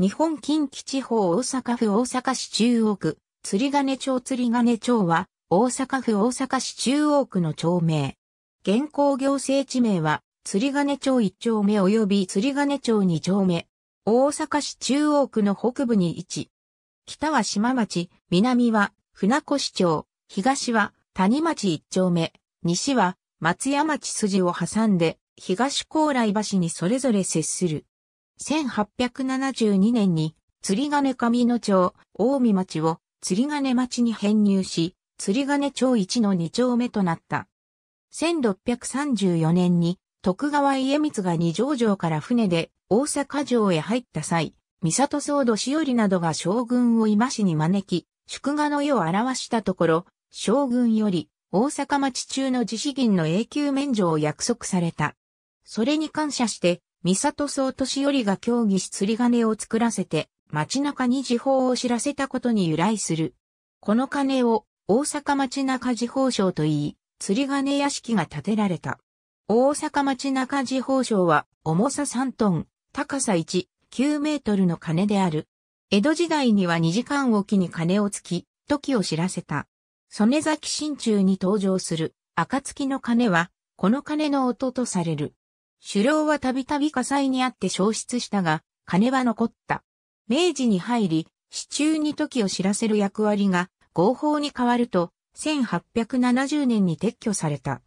日本近畿地方大阪府大阪市中央区、釣金町釣金町は、大阪府大阪市中央区の町名。現行行政地名は、釣金町1丁目及び釣金町2丁目。大阪市中央区の北部に位置。北は島町、南は船越町、東は谷町1丁目、西は松屋町筋を挟んで、東高麗橋にそれぞれ接する。1872年に釣り金上野町、大見町を釣り金町に編入し、釣り金町一の二丁目となった。1634年に徳川家光が二条城から船で大阪城へ入った際、三里総土しおりなどが将軍を今市に招き、祝賀の世を表したところ、将軍より大阪町中の自資銀の永久免除を約束された。それに感謝して、三里総年寄りが協議し釣り鐘を作らせて、街中に時報を知らせたことに由来する。この鐘を大阪町中時報賞と言い、釣り鐘屋敷が建てられた。大阪町中時報賞は重さ3トン、高さ1、9メートルの鐘である。江戸時代には2時間おきに鐘をつき、時を知らせた。曽根崎真中に登場する、暁の鐘は、この鐘の音とされる。狩猟はたびたび火災にあって消失したが、金は残った。明治に入り、市中に時を知らせる役割が合法に変わると、1870年に撤去された。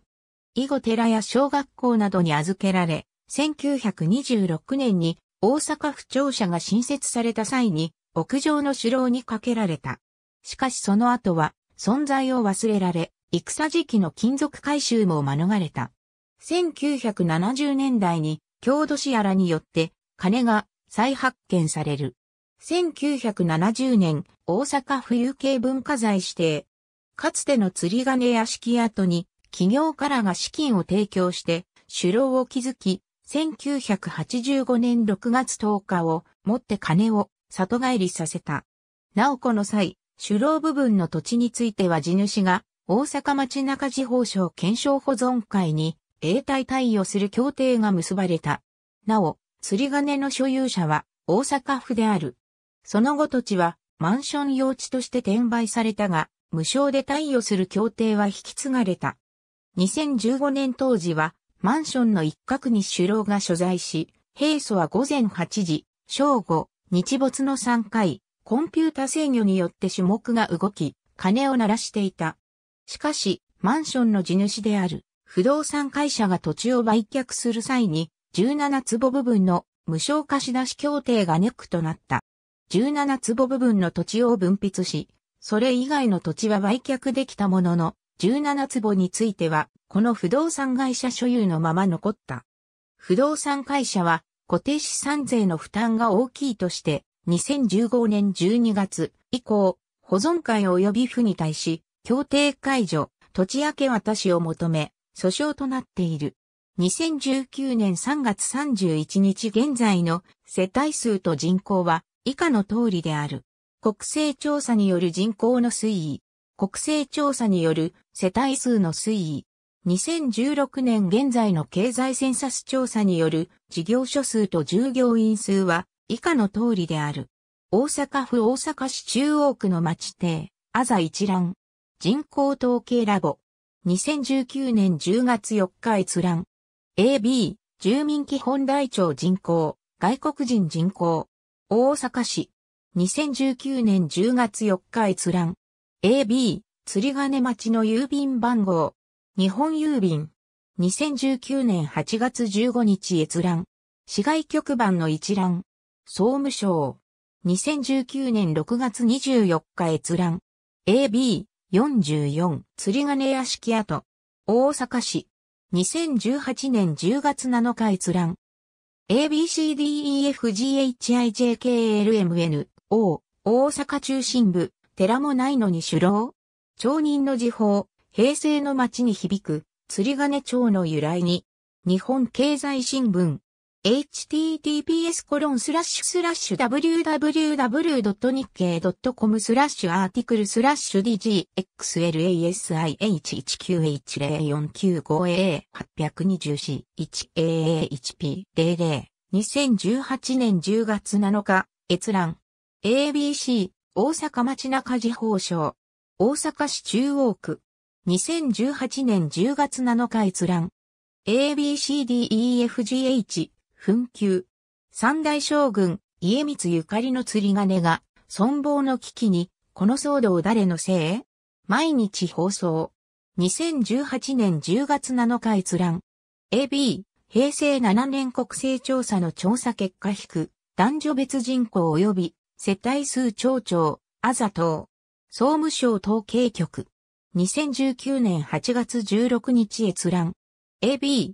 以後寺や小学校などに預けられ、1926年に大阪府庁舎が新設された際に、屋上の首楼にかけられた。しかしその後は、存在を忘れられ、戦時期の金属回収も免れた。1970年代に郷土史やらによって金が再発見される。1970年大阪府有形文化財指定。かつての釣り金屋敷跡に企業からが資金を提供して首労を築き、1985年6月10日をもって金を里帰りさせた。なおこの際、首労部分の土地については地主が大阪町中地方省検証保存会に永代貸与する協定が結ばれた。なお、釣り金の所有者は大阪府である。その後土地はマンション用地として転売されたが、無償で貸与する協定は引き継がれた。2015年当時は、マンションの一角に首楼が所在し、平素は午前8時、正午、日没の3回、コンピュータ制御によって種目が動き、金を鳴らしていた。しかし、マンションの地主である不動産会社が土地を売却する際に、17坪部分の無償貸し出し協定がネックとなった。17坪部分の土地を分泌し、それ以外の土地は売却できたものの、17坪については、この不動産会社所有のまま残った。不動産会社は、固定資産税の負担が大きいとして、2015年12月以降、保存会及び府に対し、協定解除、土地明け渡しを求め、訴訟となっている。2019年3月31日現在の世帯数と人口は以下の通りである。国勢調査による人口の推移。国勢調査による世帯数の推移。2016年現在の経済センサス調査による事業所数と従業員数は以下の通りである。大阪府大阪市中央区の町邸、あざ一覧。人口統計ラボ。2019年10月4日閲覧。AB、住民基本台帳人口、外国人人口。大阪市。2019年10月4日閲覧。AB、釣り金町の郵便番号。日本郵便。2019年8月15日閲覧。市外局番の一覧。総務省。2019年6月24日閲覧。AB、44釣金屋敷跡大阪市2018年10月7日閲覧 ABCDEFGHIJKLMN O 大阪中心部寺もないのに首楼町人の時報平成の街に響く釣金町の由来に日本経済新聞 https コロンスラッシュスラッシュ www.nikkei.com スラッシュアーティクルスラッシュ DGXLASIH19H0495A820C1AA1P002018 年10月7日閲覧 ABC 大阪町中地法省大阪市中央区2018年10月7日閲覧 ABCDEFGH 紛糾。三大将軍、家光ゆかりの釣り鐘が、存亡の危機に、この騒動誰のせい毎日放送。2018年10月7日閲覧。AB、平成7年国勢調査の調査結果引く、男女別人口及び、世帯数町長、あざと総務省統計局。2019年8月16日閲覧。AB、